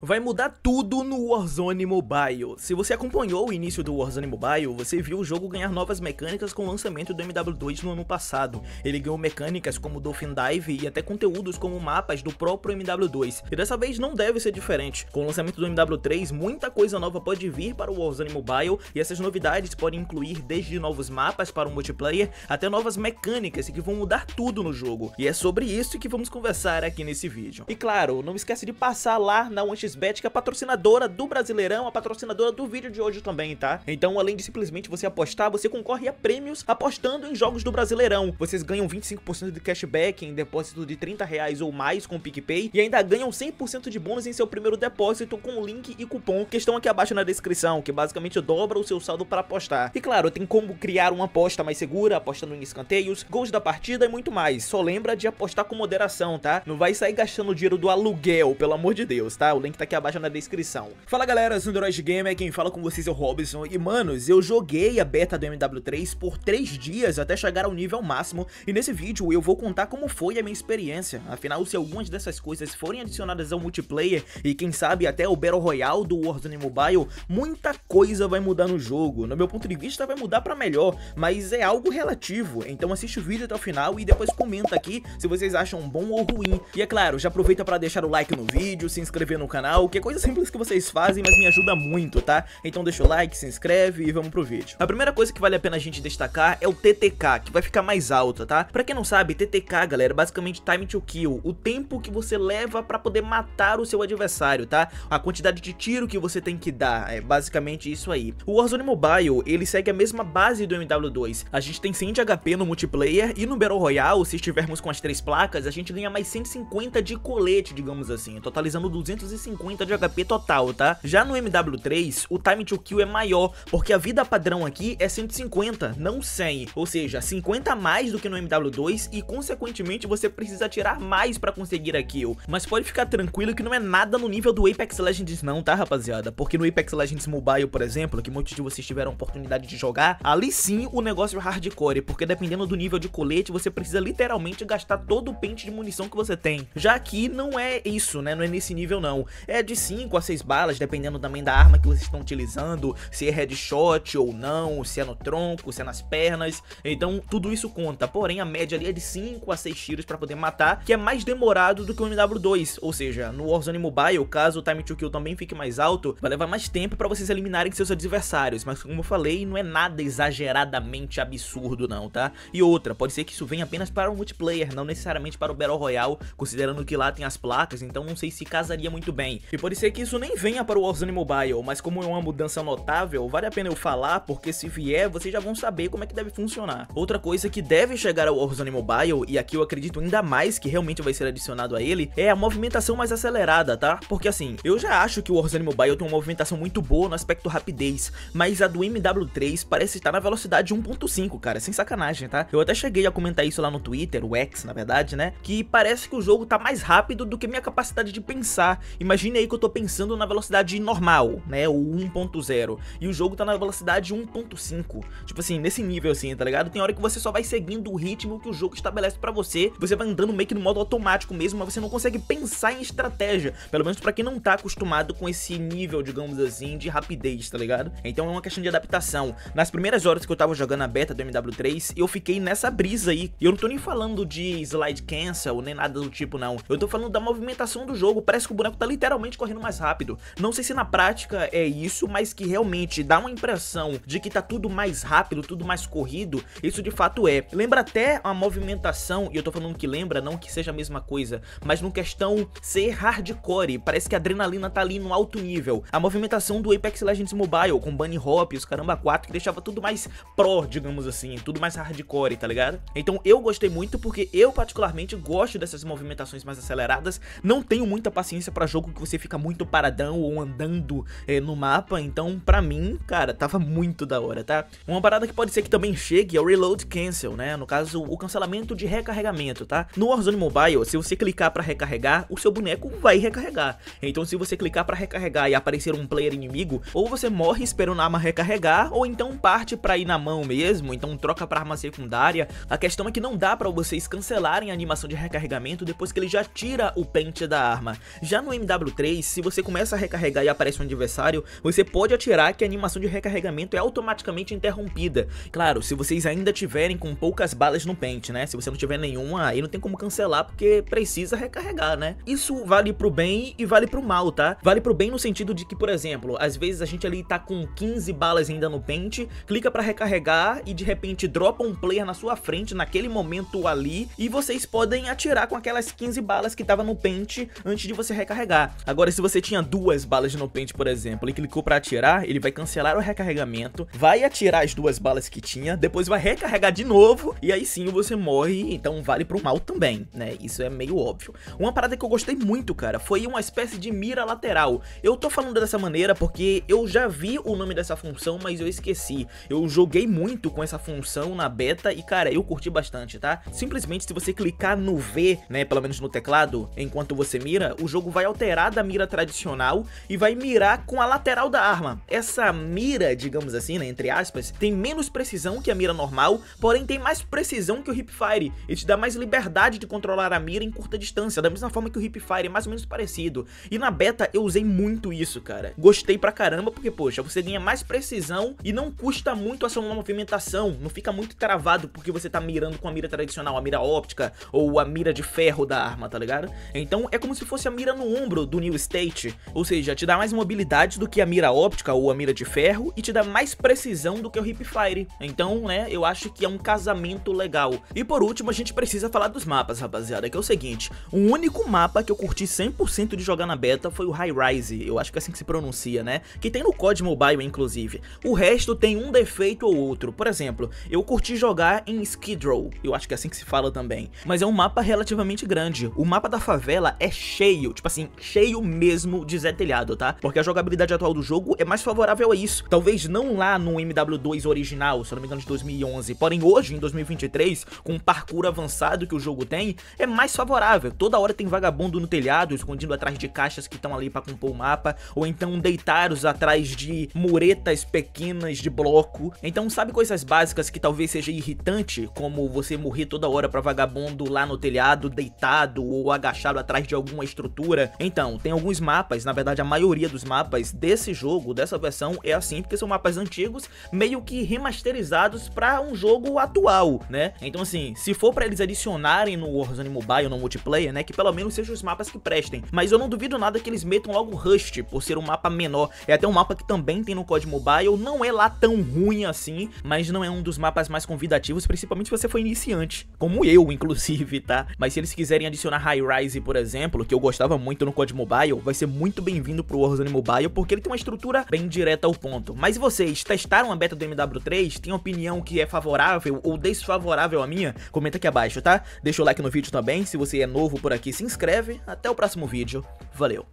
Vai mudar tudo no Warzone Mobile. Se você acompanhou o início do Warzone Mobile, você viu o jogo ganhar novas mecânicas com o lançamento do MW2 no ano passado. Ele ganhou mecânicas como Dolphin Dive e até conteúdos como mapas do próprio MW2. E dessa vez não deve ser diferente. Com o lançamento do MW3, muita coisa nova pode vir para o Warzone Mobile e essas novidades podem incluir desde novos mapas para o multiplayer até novas mecânicas que vão mudar tudo no jogo. E é sobre isso que vamos conversar aqui nesse vídeo. E claro, não esquece de passar lá na Wanted XBET, que é a patrocinadora do Brasileirão, a patrocinadora do vídeo de hoje também, tá? Então, além de simplesmente você apostar, você concorre a prêmios apostando em jogos do Brasileirão. Vocês ganham 25% de cashback em depósito de 30 reais ou mais com o PicPay e ainda ganham 100% de bônus em seu primeiro depósito com o link e cupom que estão aqui abaixo na descrição, que basicamente dobra o seu saldo para apostar. E claro, tem como criar uma aposta mais segura, apostando em escanteios, gols da partida e muito mais. Só lembra de apostar com moderação, tá? Não vai sair gastando o dinheiro do aluguel, pelo amor de Deus, tá? O link tá aqui abaixo na descrição. Fala galera, Zunderoid Gamer, quem fala com vocês é o Robson. E manos, eu joguei a beta do MW3 por 3 dias até chegar ao nível máximo. E nesse vídeo eu vou contar como foi a minha experiência. Afinal, se algumas dessas coisas forem adicionadas ao multiplayer e quem sabe até o Battle Royale do Warzone Mobile, muita coisa vai mudar no jogo. No meu ponto de vista vai mudar pra melhor, mas é algo relativo. Então assiste o vídeo até o final e depois comenta aqui se vocês acham bom ou ruim. E é claro, já aproveita pra deixar o like no vídeo, se inscrever no canal canal, que é coisa simples que vocês fazem, mas me ajuda muito, tá? Então deixa o like, se inscreve e vamos pro vídeo. A primeira coisa que vale a pena a gente destacar é o TTK, que vai ficar mais alto tá? Pra quem não sabe, TTK, galera, é basicamente time to kill, o tempo que você leva pra poder matar o seu adversário, tá? A quantidade de tiro que você tem que dar, é basicamente isso aí. O Warzone Mobile, ele segue a mesma base do MW2, a gente tem 100 de HP no multiplayer e no Battle Royale, se estivermos com as três placas, a gente ganha mais 150 de colete, digamos assim, totalizando 250 50 de HP total, tá? Já no MW3, o time to kill é maior, porque a vida padrão aqui é 150, não 100, ou seja, 50 a mais do que no MW2 e consequentemente você precisa tirar mais pra conseguir a kill. Mas pode ficar tranquilo que não é nada no nível do Apex Legends não, tá rapaziada? Porque no Apex Legends Mobile, por exemplo, que muitos de vocês tiveram oportunidade de jogar, ali sim o negócio é hardcore, porque dependendo do nível de colete, você precisa literalmente gastar todo o pente de munição que você tem. Já aqui não é isso, né? Não é nesse nível não é de 5 a 6 balas, dependendo também da arma que vocês estão utilizando, se é headshot ou não, se é no tronco, se é nas pernas. Então, tudo isso conta. Porém, a média ali é de 5 a 6 tiros para poder matar, que é mais demorado do que o MW2. Ou seja, no Warzone Mobile, caso o time to kill também fique mais alto, vai levar mais tempo para vocês eliminarem seus adversários. Mas como eu falei, não é nada exageradamente absurdo não, tá? E outra, pode ser que isso venha apenas para o multiplayer, não necessariamente para o Battle Royale, considerando que lá tem as placas, então não sei se casaria muito bem e pode ser que isso nem venha para o Warzone Mobile, mas como é uma mudança notável, vale a pena eu falar, porque se vier, vocês já vão saber como é que deve funcionar. Outra coisa que deve chegar ao Warzone Mobile, e aqui eu acredito ainda mais que realmente vai ser adicionado a ele, é a movimentação mais acelerada, tá? Porque assim, eu já acho que o Warzone Mobile tem uma movimentação muito boa no aspecto rapidez, mas a do MW3 parece estar na velocidade 1.5, cara, sem sacanagem, tá? Eu até cheguei a comentar isso lá no Twitter, o X, na verdade, né? Que parece que o jogo tá mais rápido do que minha capacidade de pensar. Imagina imagine aí que eu tô pensando na velocidade normal, né, o 1.0, e o jogo tá na velocidade 1.5. Tipo assim, nesse nível assim, tá ligado? Tem hora que você só vai seguindo o ritmo que o jogo estabelece pra você, você vai andando meio que no modo automático mesmo, mas você não consegue pensar em estratégia, pelo menos pra quem não tá acostumado com esse nível, digamos assim, de rapidez, tá ligado? Então é uma questão de adaptação. Nas primeiras horas que eu tava jogando a beta do MW3, eu fiquei nessa brisa aí, e eu não tô nem falando de slide cancel, nem nada do tipo não, eu tô falando da movimentação do jogo, parece que o boneco tá literalmente literalmente correndo mais rápido. Não sei se na prática é isso, mas que realmente dá uma impressão de que tá tudo mais rápido, tudo mais corrido, isso de fato é. Lembra até a movimentação, e eu tô falando que lembra, não que seja a mesma coisa, mas no questão ser hardcore, parece que a adrenalina tá ali no alto nível. A movimentação do Apex Legends Mobile, com Bunny Hop, os caramba 4, que deixava tudo mais pro, digamos assim, tudo mais hardcore, tá ligado? Então eu gostei muito porque eu particularmente gosto dessas movimentações mais aceleradas, não tenho muita paciência pra jogo que você fica muito paradão ou andando é, no mapa. Então, pra mim, cara, tava muito da hora, tá? Uma parada que pode ser que também chegue é o Reload Cancel, né? No caso, o cancelamento de recarregamento, tá? No Warzone Mobile, se você clicar pra recarregar, o seu boneco vai recarregar. Então, se você clicar pra recarregar e aparecer um player inimigo, ou você morre esperando a arma recarregar, ou então parte pra ir na mão mesmo, então troca pra arma secundária. A questão é que não dá pra vocês cancelarem a animação de recarregamento depois que ele já tira o pente da arma. Já no MW 3, se você começa a recarregar e aparece um adversário, você pode atirar que a animação de recarregamento é automaticamente interrompida. Claro, se vocês ainda tiverem com poucas balas no pente, né? Se você não tiver nenhuma, aí não tem como cancelar porque precisa recarregar, né? Isso vale pro bem e vale pro mal, tá? Vale pro bem no sentido de que, por exemplo, às vezes a gente ali tá com 15 balas ainda no pente, clica para recarregar e de repente dropa um player na sua frente naquele momento ali e vocês podem atirar com aquelas 15 balas que tava no pente antes de você recarregar. Agora, se você tinha duas balas de no pente, por exemplo, e clicou pra atirar, ele vai cancelar o recarregamento, vai atirar as duas balas que tinha, depois vai recarregar de novo, e aí sim você morre, então vale pro mal também, né? Isso é meio óbvio. Uma parada que eu gostei muito, cara, foi uma espécie de mira lateral. Eu tô falando dessa maneira porque eu já vi o nome dessa função, mas eu esqueci. Eu joguei muito com essa função na beta e, cara, eu curti bastante, tá? Simplesmente se você clicar no V, né, pelo menos no teclado, enquanto você mira, o jogo vai alterar da mira tradicional e vai mirar com a lateral da arma. Essa mira, digamos assim, né, entre aspas, tem menos precisão que a mira normal, porém tem mais precisão que o hipfire e te dá mais liberdade de controlar a mira em curta distância, da mesma forma que o hipfire, é mais ou menos parecido. E na beta eu usei muito isso, cara. Gostei pra caramba porque, poxa, você ganha mais precisão e não custa muito a sua movimentação, não fica muito travado porque você tá mirando com a mira tradicional, a mira óptica ou a mira de ferro da arma, tá ligado? Então é como se fosse a mira no ombro do do New State, ou seja, te dá mais mobilidade do que a mira óptica ou a mira de ferro e te dá mais precisão do que o Hip Fire. Então, né, eu acho que é um casamento legal. E por último, a gente precisa falar dos mapas, rapaziada, que é o seguinte, o único mapa que eu curti 100% de jogar na beta foi o High Rise, eu acho que é assim que se pronuncia, né, que tem no COD Mobile, inclusive. O resto tem um defeito ou outro, por exemplo, eu curti jogar em Skid Row, eu acho que é assim que se fala também, mas é um mapa relativamente grande, o mapa da favela é cheio, tipo assim, cheio receio mesmo de Zé Telhado, tá? Porque a jogabilidade atual do jogo é mais favorável a isso. Talvez não lá no MW2 original, se eu não me engano de 2011, porém hoje, em 2023, com o parkour avançado que o jogo tem, é mais favorável. Toda hora tem vagabundo no telhado, escondido atrás de caixas que estão ali pra compor o mapa, ou então deitados atrás de muretas pequenas de bloco. Então sabe coisas básicas que talvez seja irritante, como você morrer toda hora pra vagabundo lá no telhado, deitado ou agachado atrás de alguma estrutura? Então, tem alguns mapas, na verdade a maioria dos mapas desse jogo, dessa versão, é assim, porque são mapas antigos, meio que remasterizados para um jogo atual, né? Então assim, se for para eles adicionarem no Warzone Mobile, no multiplayer, né, que pelo menos sejam os mapas que prestem. Mas eu não duvido nada que eles metam logo Rust, por ser um mapa menor. É até um mapa que também tem no COD Mobile, não é lá tão ruim assim, mas não é um dos mapas mais convidativos, principalmente se você for iniciante, como eu, inclusive, tá? Mas se eles quiserem adicionar High Rise, por exemplo, que eu gostava muito no COD Mobile, Mobile vai ser muito bem-vindo pro Warzone Mobile, porque ele tem uma estrutura bem direta ao ponto. Mas e vocês, testaram a beta do MW3? Tem opinião que é favorável ou desfavorável a minha? Comenta aqui abaixo, tá? Deixa o like no vídeo também, se você é novo por aqui, se inscreve. Até o próximo vídeo, valeu!